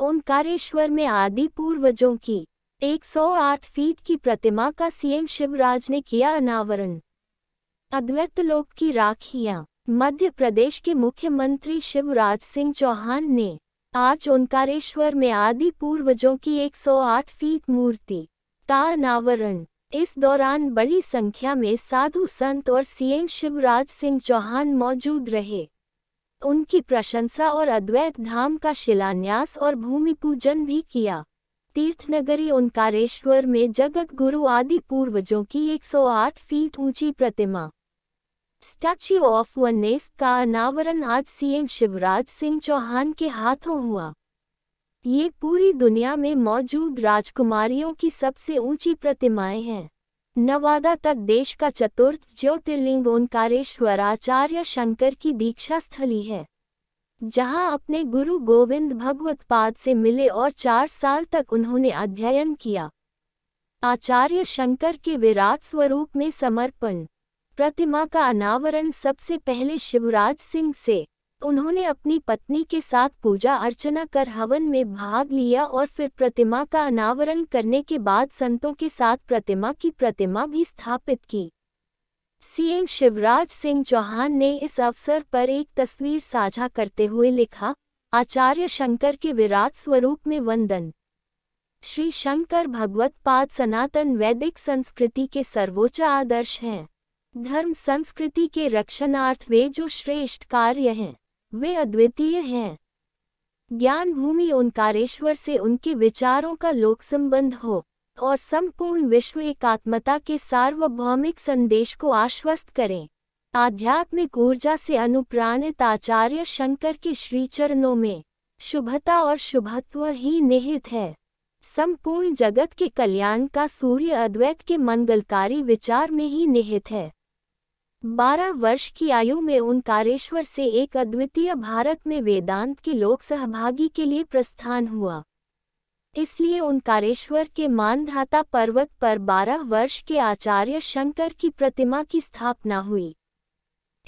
ओंकारेश्वर में आदि पूर्वजों की 108 फीट की प्रतिमा का सीएम शिवराज ने किया अनावरण अद्वैत लोक की राखियां मध्य प्रदेश के मुख्यमंत्री शिवराज सिंह चौहान ने आज ओंकारेश्वर में आदि पूर्वजों की 108 फीट मूर्ति का अनावरण इस दौरान बड़ी संख्या में साधु संत और सीएम शिवराज सिंह चौहान मौजूद रहे उनकी प्रशंसा और अद्वैत धाम का शिलान्यास और भूमि पूजन भी किया तीर्थनगरी ओंकारेश्वर में जगत गुरु आदि पूर्वजों की 108 फीट ऊंची प्रतिमा स्टैच्यू ऑफ वननेस का अनावरण आज सीएम शिवराज सिंह चौहान के हाथों हुआ ये पूरी दुनिया में मौजूद राजकुमारियों की सबसे ऊंची प्रतिमाएं हैं नवादा तक देश का चतुर्थ ज्योतिर्लिंग ओंकारेश्वर आचार्य शंकर की दीक्षा स्थली है जहां अपने गुरु गोविंद भगवत पाद से मिले और चार साल तक उन्होंने अध्ययन किया आचार्य शंकर के विराट स्वरूप में समर्पण प्रतिमा का अनावरण सबसे पहले शिवराज सिंह से उन्होंने अपनी पत्नी के साथ पूजा अर्चना कर हवन में भाग लिया और फिर प्रतिमा का अनावरण करने के बाद संतों के साथ प्रतिमा की प्रतिमा भी स्थापित की सीएम शिवराज सिंह चौहान ने इस अवसर पर एक तस्वीर साझा करते हुए लिखा आचार्य शंकर के विराट स्वरूप में वंदन श्री शंकर भगवत पाद सनातन वैदिक संस्कृति के सर्वोच्च आदर्श हैं धर्म संस्कृति के रक्षणार्थ वे जो श्रेष्ठ कार्य हैं वे अद्वितीय हैं ज्ञान भूमि ओंकारेश्वर से उनके विचारों का लोक संबंध हो और संपूर्ण विश्व एकात्मता के सार्वभौमिक संदेश को आश्वस्त करें आध्यात्मिक ऊर्जा से अनुप्राणित आचार्य शंकर के श्रीचरणों में शुभता और शुभत्व ही निहित है संपूर्ण जगत के कल्याण का सूर्य अद्वैत के मंगलकारी विचार में ही निहित है बारह वर्ष की आयु में ओंकारेश्वर से एक अद्वितीय भारत में वेदांत की लोक सहभागी के लिए प्रस्थान हुआ इसलिए ओंकारेश्वर के मानधाता पर्वत पर बारह वर्ष के आचार्य शंकर की प्रतिमा की स्थापना हुई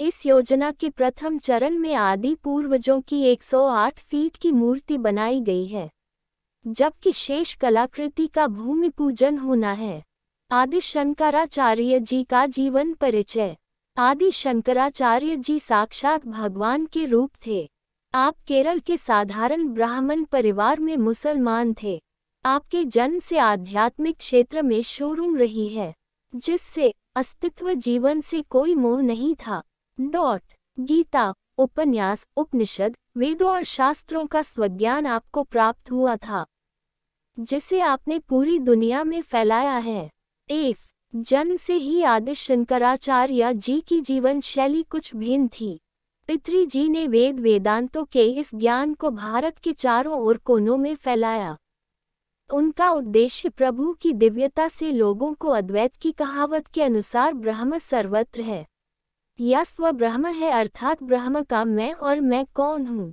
इस योजना के प्रथम चरण में आदि पूर्वजों की 108 फीट की मूर्ति बनाई गई है जबकि शेष कलाकृति का भूमि पूजन होना है आदि शंकराचार्य जी का जीवन परिचय आदि शंकराचार्य जी साक्षात भगवान के रूप थे आप केरल के साधारण ब्राह्मण परिवार में मुसलमान थे आपके जन्म से आध्यात्मिक क्षेत्र में शोरूम रही है जिससे अस्तित्व जीवन से कोई मोह नहीं था डॉट गीता उपन्यास उपनिषद वेदों और शास्त्रों का स्वज्ञान आपको प्राप्त हुआ था जिसे आपने पूरी दुनिया में फैलाया है एफ जन्म से ही आदि शंकराचार्य जी की जीवन शैली कुछ भिन्न थी पित्री जी ने वेद वेदांतों के इस ज्ञान को भारत के चारों ओर कोनों में फैलाया उनका उद्देश्य प्रभु की दिव्यता से लोगों को अद्वैत की कहावत के अनुसार ब्रह्म सर्वत्र है या स्व ब्रह्म है अर्थात ब्रह्म का मैं और मैं कौन हूँ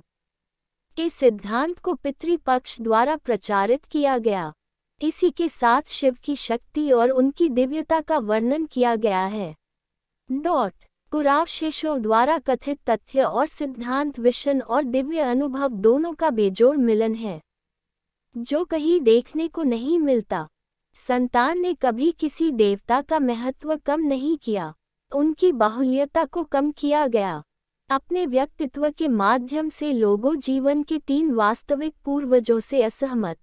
के सिद्धांत को पितृपक्ष द्वारा प्रचारित किया गया इसी के साथ शिव की शक्ति और उनकी दिव्यता का वर्णन किया गया है डॉट कुरावशेषों द्वारा कथित तथ्य और सिद्धांत विषन और दिव्य अनुभव दोनों का बेजोड़ मिलन है जो कहीं देखने को नहीं मिलता संतान ने कभी किसी देवता का महत्व कम नहीं किया उनकी बाहुल्यता को कम किया गया अपने व्यक्तित्व के माध्यम से लोगों जीवन के तीन वास्तविक पूर्वजों से असहमत